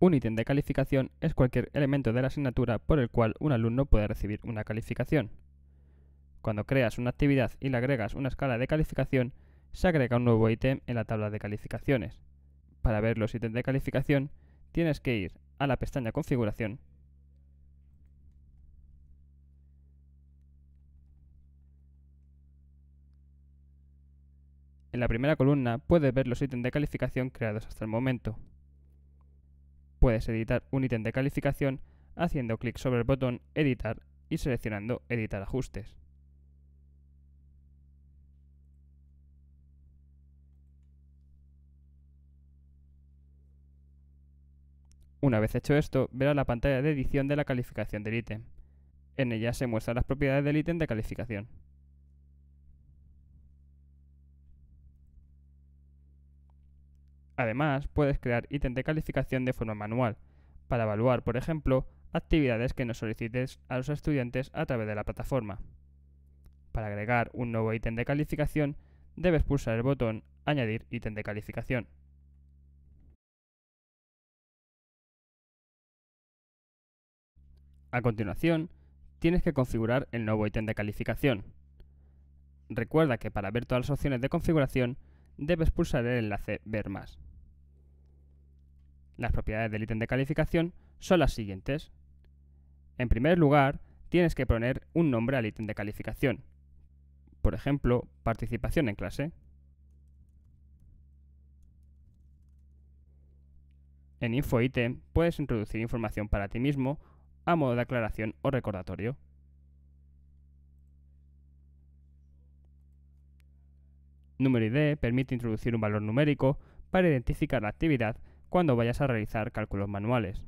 Un ítem de calificación es cualquier elemento de la asignatura por el cual un alumno puede recibir una calificación. Cuando creas una actividad y le agregas una escala de calificación, se agrega un nuevo ítem en la tabla de calificaciones. Para ver los ítems de calificación, tienes que ir a la pestaña Configuración En la primera columna puedes ver los ítems de calificación creados hasta el momento puedes editar un ítem de calificación haciendo clic sobre el botón Editar y seleccionando Editar ajustes. Una vez hecho esto, verás la pantalla de edición de la calificación del ítem. En ella se muestran las propiedades del ítem de calificación. Además, puedes crear ítem de calificación de forma manual, para evaluar, por ejemplo, actividades que nos solicites a los estudiantes a través de la plataforma. Para agregar un nuevo ítem de calificación, debes pulsar el botón Añadir ítem de calificación. A continuación, tienes que configurar el nuevo ítem de calificación. Recuerda que para ver todas las opciones de configuración, debes pulsar el enlace Ver más. Las propiedades del ítem de calificación son las siguientes. En primer lugar, tienes que poner un nombre al ítem de calificación. Por ejemplo, participación en clase. En info ítem puedes introducir información para ti mismo a modo de aclaración o recordatorio. Número ID permite introducir un valor numérico para identificar la actividad cuando vayas a realizar cálculos manuales.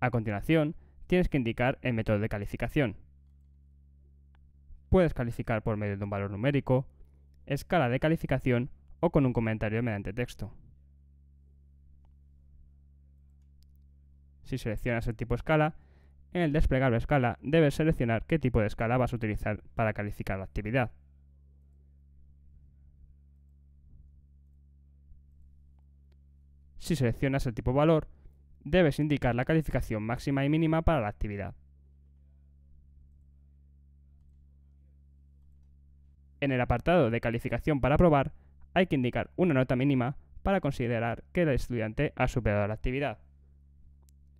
A continuación, tienes que indicar el método de calificación. Puedes calificar por medio de un valor numérico, escala de calificación o con un comentario mediante texto. Si seleccionas el tipo escala, en el desplegable escala debes seleccionar qué tipo de escala vas a utilizar para calificar la actividad. Si seleccionas el tipo valor, debes indicar la calificación máxima y mínima para la actividad. En el apartado de calificación para aprobar, hay que indicar una nota mínima para considerar que el estudiante ha superado la actividad.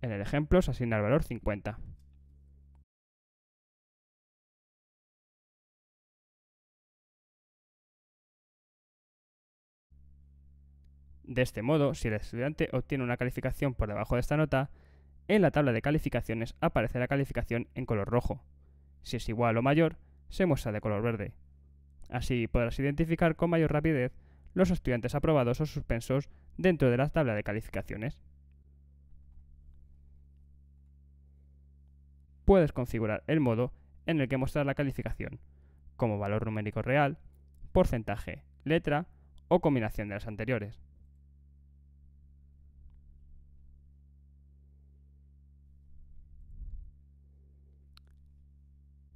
En el ejemplo se asigna el valor 50. De este modo, si el estudiante obtiene una calificación por debajo de esta nota, en la tabla de calificaciones aparece la calificación en color rojo. Si es igual o mayor, se muestra de color verde. Así podrás identificar con mayor rapidez los estudiantes aprobados o suspensos dentro de la tabla de calificaciones. Puedes configurar el modo en el que mostrar la calificación, como valor numérico real, porcentaje, letra o combinación de las anteriores.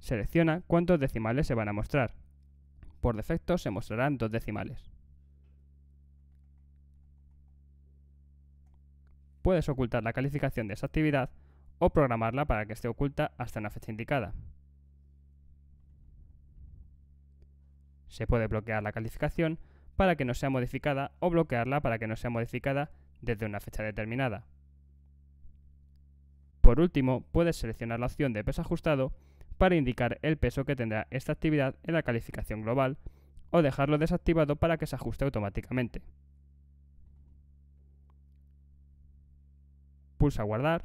Selecciona cuántos decimales se van a mostrar. Por defecto se mostrarán dos decimales. Puedes ocultar la calificación de esa actividad o programarla para que esté oculta hasta una fecha indicada. Se puede bloquear la calificación para que no sea modificada o bloquearla para que no sea modificada desde una fecha determinada. Por último, puedes seleccionar la opción de peso ajustado para indicar el peso que tendrá esta actividad en la calificación global o dejarlo desactivado para que se ajuste automáticamente. Pulsa guardar.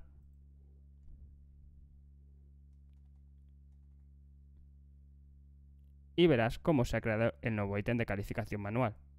Y verás cómo se ha creado el nuevo ítem de calificación manual.